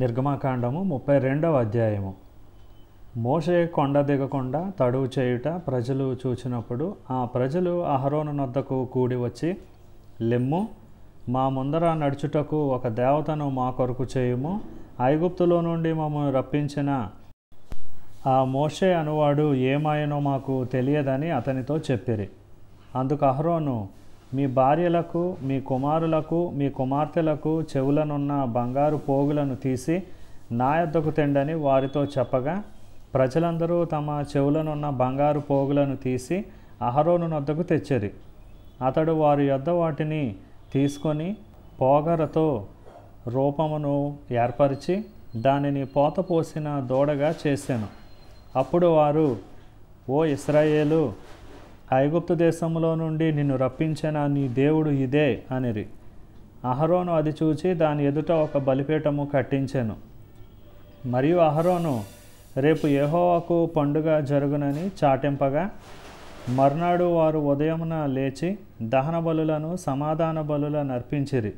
నిర్గమకాండము ముప్పై రెండవ అధ్యాయము మోషే కొండ దిగకుండా తడువు చేయుట ప్రజలు చూచినప్పుడు ఆ ప్రజలు అహరోను నొద్దకు కూడి వచ్చి లెమ్ము మా ముందర నడుచుటకు ఒక దేవతను మా కొరకు చేయుము ఐగుప్తులో నుండి మమ్మల్ని రప్పించిన ఆ మోషే అనువాడు ఏమాయనో మాకు తెలియదని అతనితో చెప్పిరి అందుకు అహరోను మీ భార్యలకు మీ కుమారులకు మీ కుమార్తెలకు చెవులనున్న బంగారు పోగులను తీసి నా యొద్దకు తెండని వారితో చెప్పగా ప్రజలందరూ తమ చెవులనున్న బంగారు పోగులను తీసి అహరోను వద్దకు తెచ్చిరి అతడు వారి యొద్ద వాటిని తీసుకొని పోగరతో రూపమును ఏర్పరిచి దానిని పోత పోసిన దూడగా చేశాను అప్పుడు వారు ఓ ఇస్రాయేలు ఐగుప్తు దేశంలో నుండి నిన్ను రప్పించిన నీ దేవుడు ఇదే అనిరి అహరోను అది చూచి దాని ఎదుట ఒక బలిపీఠము కట్టించాను మరియు అహరోను రేపు ఏహోవాకు పండుగ జరుగునని చాటింపగా మర్నాడు వారు ఉదయమున లేచి దహన బలులను సమాధాన బలులను అర్పించిరి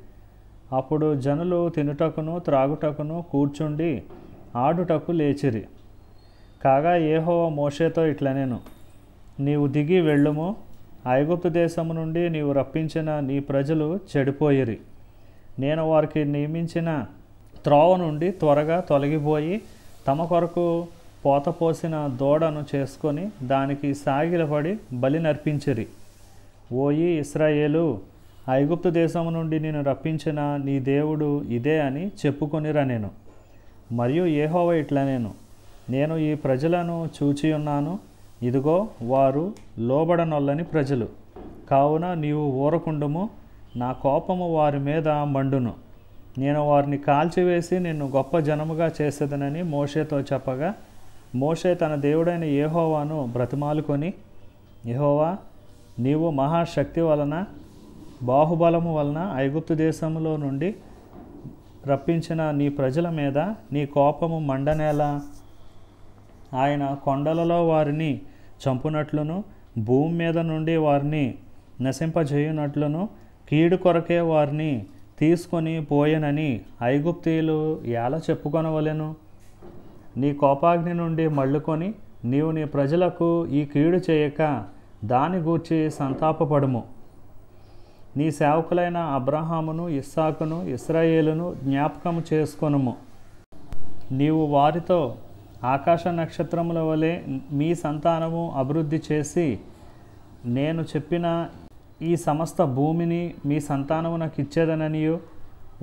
అప్పుడు జనులు తినుటకును త్రాగుటకును కూర్చుండి ఆడుటకు లేచిరి కాగా ఏహోవా మోషేతో ఇట్లనేను నీవు దిగి వెళ్ళుము ఐగుప్తు దేశము నుండి నీవు రప్పించిన నీ ప్రజలు చెడిపోయిరి నేను వారికి నియమించిన త్రోవ నుండి త్వరగా తొలగిపోయి తమ కొరకు పోత పోసిన దూడను చేసుకొని దానికి సాగిలపడి బలి నర్పించిరి ఓయి ఇస్రాయేలు ఐగుప్తు దేశం నుండి నేను రప్పించిన నీ దేవుడు ఇదే అని చెప్పుకొనిరా నేను మరియు ఏహోవ ఇట్లా నేను నేను ఈ ప్రజలను చూచి ఉన్నాను ఇదిగో వారు లోబడనొల్లని ప్రజలు కావున నీవు ఊరకుండము నా కోపము వారి మీద మండును నేను వారిని కాల్చివేసి నిన్ను గొప్ప జనముగా చేసేదనని మోషేతో చెప్పగా మోషే తన దేవుడైన ఏహోవాను బ్రతిమాలుకొని యహోవా నీవు మహాశక్తి వలన బాహుబలము వలన ఐగుప్తు దేశంలో నుండి రప్పించిన నీ ప్రజల మీద నీ కోపము మండనేలా ఆయన కొండలలో వారిని చంపునట్లును భూమి మీద నుండి వారిని నశింపజేయునట్లును కీడు కొరకే వారిని తీసుకొని పోయేనని ఐగుప్తీయులు ఎలా చెప్పుకొనవలెను నీ కోపాగ్ని నుండి మళ్ళుకొని నీవు నీ ప్రజలకు ఈ కీడు చేయక దాని గూర్చి సంతాపపడము నీ సేవకులైన అబ్రహామును ఇస్సాకును ఇస్రాయేలును జ్ఞాపకము చేసుకొనుము నీవు వారితో ఆకాశ నక్షత్రముల వలె మీ సంతానము అభివృద్ధి చేసి నేను చెప్పిన ఈ సమస్త భూమిని మీ సంతానము నాకు ఇచ్చేదననియు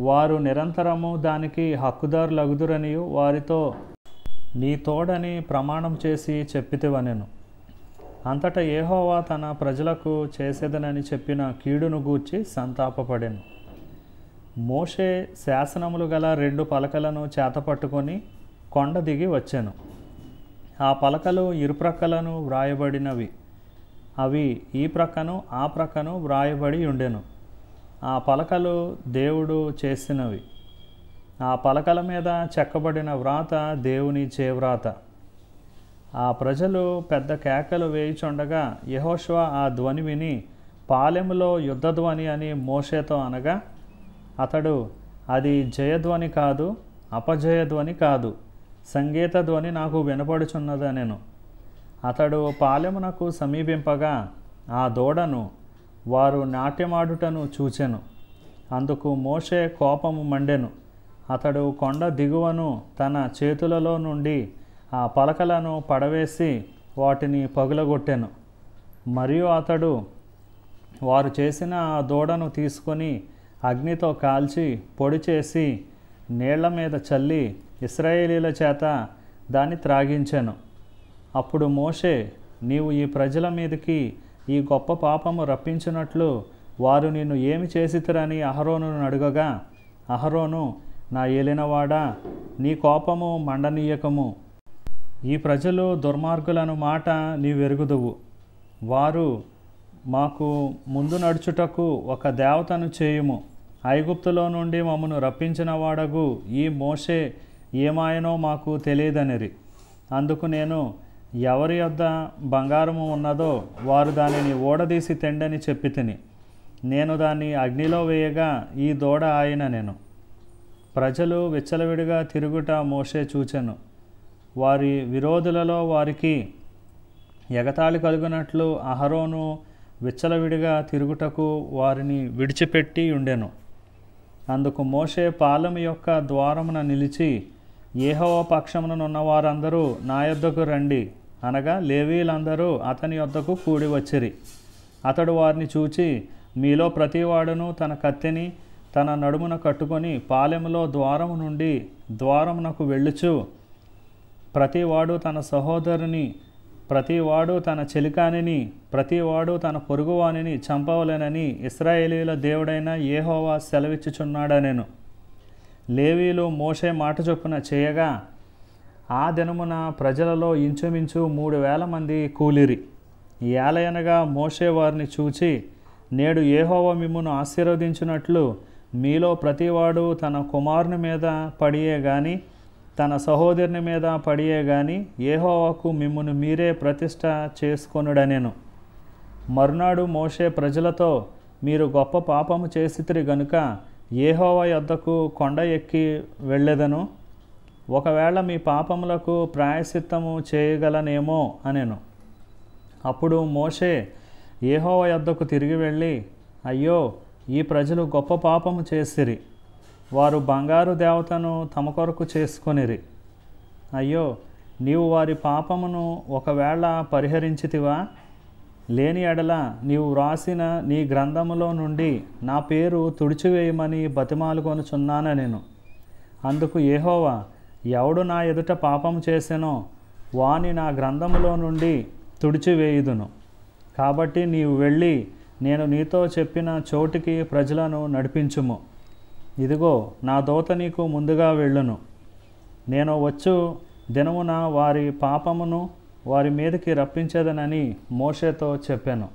వారు నిరంతరము దానికి హక్కుదారులగుదురనియు వారితో నీ తోడని ప్రమాణం చేసి చెప్పితివనెను అంతటా ఏహోవా తన ప్రజలకు చేసేదనని చెప్పిన కీడును గూర్చి సంతాపపడెను మోషే శాసనములు గల రెండు పలకలను చేతపట్టుకొని కొండ దిగి వచ్చాను ఆ పలకలు ఇరుప్రక్కలను వ్రాయబడినవి అవి ఈ ప్రక్కను ఆ ప్రక్కను వ్రాయబడి ఉండెను ఆ పలకలు దేవుడు చేసినవి ఆ పలకల మీద చెక్కబడిన వ్రాత దేవుని చేవ్రాత ఆ ప్రజలు పెద్ద కేకలు వేయిచుండగా యహోష్వ ఆ ధ్వని విని పాలెములో యుద్ధధ్వని అని మోసేతో అనగా అతడు అది జయధ్వని కాదు అపజయధ్వని కాదు సంగీత ధ్వని నాకు వినపడుచున్నదనెను అతడు పాలెమునకు సమీపింపగా ఆ దూడను వారు నాట్యమాడుటను చూచెను అందుకు మోషే కోపము మండెను అతడు కొండ దిగువను తన చేతులలో నుండి ఆ పలకలను పడవేసి వాటిని పగులగొట్టెను మరియు అతడు వారు చేసిన ఆ దూడను తీసుకొని అగ్నితో కాల్చి పొడి చేసి నీళ్ల మీద చల్లి ఇస్రాయేలీల చేత దాన్ని త్రాగించాను అప్పుడు మోషే నీవు ఈ ప్రజల మీదకి ఈ గొప్ప పాపము రప్పించినట్లు వారు నిన్ను ఏమి చేసితరని అహరోను అడగగా అహరోను నా ఏలినవాడా నీ కోపము మండనీయకము ఈ ప్రజలు దుర్మార్గులను మాట నీవెరుగుదువు వారు మాకు ముందు నడుచుటకు ఒక దేవతను చేయుము ఐగుప్తులో నుండి మమ్మను రప్పించిన వాడగు ఈ మోషే ఏమాయనో మాకు తెలియదనిరి అందుకు నేను ఎవరి యొద్ద బంగారము ఉన్నదో వారు దానిని ఓడదీసి తెండని చెప్పి తిని నేను దాన్ని అగ్నిలో వేయగా ఈ దూడ ఆయన నేను ప్రజలు విచ్చలవిడిగా తిరుగుట మోసే చూచెను వారి విరోధులలో వారికి ఎగతాళి కలుగునట్లు అహరోను విచ్చలవిడిగా తిరుగుటకు వారిని విడిచిపెట్టి ఉండెను అందుకు మోసే పాలెం యొక్క ద్వారమున నిలిచి ఏహవ పక్షముననున్న వారందరూ నా యొద్దకు రండి అనగా లేవీలందరూ అతని యొద్దకు కూడి వచ్చిరి అతడు వారిని చూచి మీలో ప్రతివాడును తన కత్తిని తన నడుమున కట్టుకొని పాలెములో ద్వారము నుండి ద్వారమునకు వెళ్ళుచు ప్రతివాడు తన సహోదరుని ప్రతివాడు తన చెలికానిని ప్రతివాడు తన పొరుగువానిని చంపవలేనని ఇస్రాయేలీల దేవుడైన ఏహోవా సెలవిచ్చుచున్నాడా నేను లేవీలు మోసే మాట చొప్పున చేయగా ఆ దినమున ప్రజలలో ఇంచుమించు మూడు వేల మంది కూలిరి ఏలయనగా మోసే వారిని చూచి నేడు ఏహోవ మిమ్మును ఆశీర్వదించినట్లు మీలో ప్రతివాడు తన కుమారుని మీద పడియే గాని తన సహోదరుని మీద పడియే గాని ఏహోవాకు మిమ్మును మీరే ప్రతిష్ట చేసుకొనుడనేను మర్నాడు మోసే ప్రజలతో మీరు గొప్ప పాపము చేసితిరి గనుక ఏహోవా యొద్దకు కొండ ఎక్కి వెళ్ళేదను ఒకవేళ మీ పాపములకు ప్రాయశ్చిత్తము చేయగలనేమో అనేను అప్పుడు మోషే ఏహోవ యొద్దకు తిరిగి వెళ్ళి అయ్యో ఈ ప్రజలు గొప్ప పాపము చేసిరి వారు బంగారు దేవతను తమ కొరకు చేసుకొనిరి అయ్యో నీవు వారి పాపమును ఒకవేళ పరిహరించితివా లేని ఎడల నీవు వ్రాసిన నీ గ్రంథములో నుండి నా పేరు తుడిచివేయమని బతిమాలుకొనుచున్నాను నేను అందుకు ఏహోవా ఎవడు నా ఎదుట పాపం చేసెనో వాని నా గ్రంథములో నుండి తుడిచివేయుదును కాబట్టి నీవు వెళ్ళి నేను నీతో చెప్పిన చోటికి ప్రజలను నడిపించుము ఇదిగో నా దోత నీకు ముందుగా వెళ్ళును నేను వచ్చు దినమున వారి పాపమును వారి మీదకి రప్పించేదనని మోషేతో చెప్పాను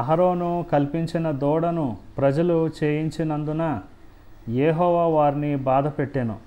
అహరోను కల్పించిన దూడను ప్రజలు చేయించినందున ఏహోవా వారిని బాధ పెట్టాను